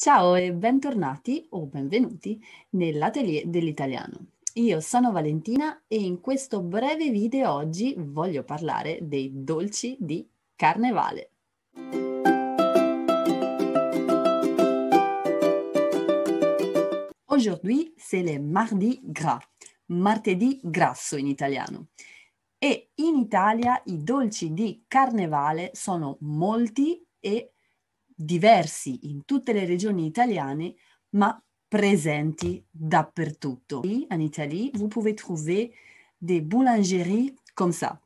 Ciao e bentornati o benvenuti nell'atelier dell'italiano. Io sono Valentina e in questo breve video oggi voglio parlare dei dolci di carnevale. Aujourd'hui, c'est le mardi gras, martedì grasso in italiano. E in Italia i dolci di carnevale sono molti e diversi in tutte le regioni italiane, ma présentes partout. In Italia, vous pouvez trouver des boulangeries comme ça.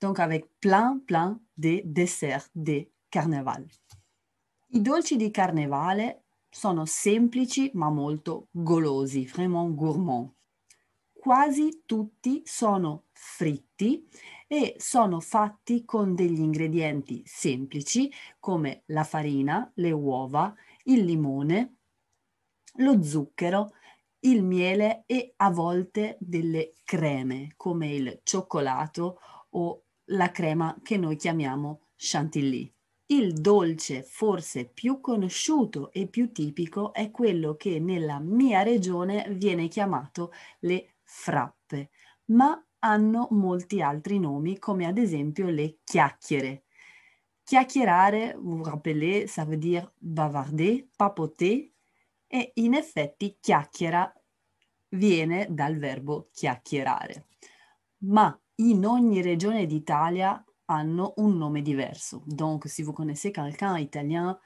Donc avec plein, plein de desserts de carnaval. I dolci di carnevale sono semplici ma molto golosi, vraiment gourmand. Quasi tutti sono fritti e sono fatti con degli ingredienti semplici come la farina, le uova, il limone, lo zucchero, il miele e a volte delle creme come il cioccolato o la crema che noi chiamiamo chantilly. Il dolce forse più conosciuto e più tipico è quello che nella mia regione viene chiamato le frappe, ma hanno molti altri nomi, come ad esempio le chiacchiere. Chiacchierare, vous rappelez, ça veut dire bavarder, papoter, e in effetti chiacchiera viene dal verbo chiacchierare. Ma in ogni regione d'Italia hanno un nome diverso. Donc, si vous connaissez quelqu'un italien,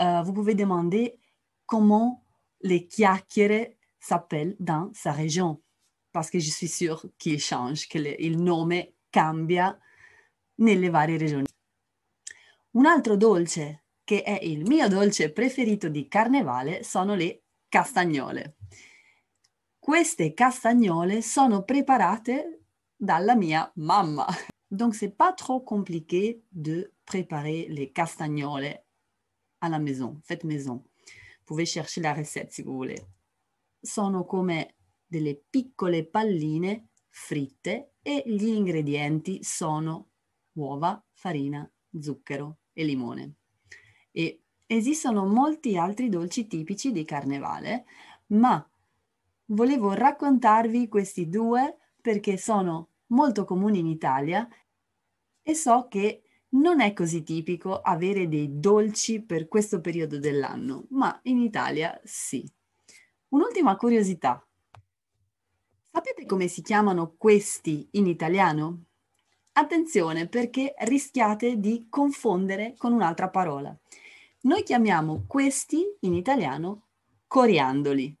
euh, vous pouvez demander comment le chiacchiere s'appellent dans sa région parce que je suis sûre qu'il change, che il nome cambia nelle varie regioni. Un altro dolce che è il mio dolce preferito di carnevale sono le castagnole. Queste castagnole sono preparate dalla mia mamma. Donc c'est pas trop compliqué de préparer les castagnole à la maison, faites maison. Vous pouvez chercher la recette se si volete. Sono come delle piccole palline fritte e gli ingredienti sono uova, farina, zucchero e limone. E esistono molti altri dolci tipici di carnevale, ma volevo raccontarvi questi due perché sono molto comuni in Italia e so che non è così tipico avere dei dolci per questo periodo dell'anno, ma in Italia sì. Un'ultima curiosità Sapete come si chiamano questi in italiano? Attenzione perché rischiate di confondere con un'altra parola. Noi chiamiamo questi in italiano coriandoli.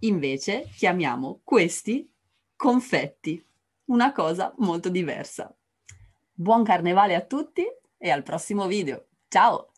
Invece chiamiamo questi confetti. Una cosa molto diversa. Buon carnevale a tutti e al prossimo video. Ciao!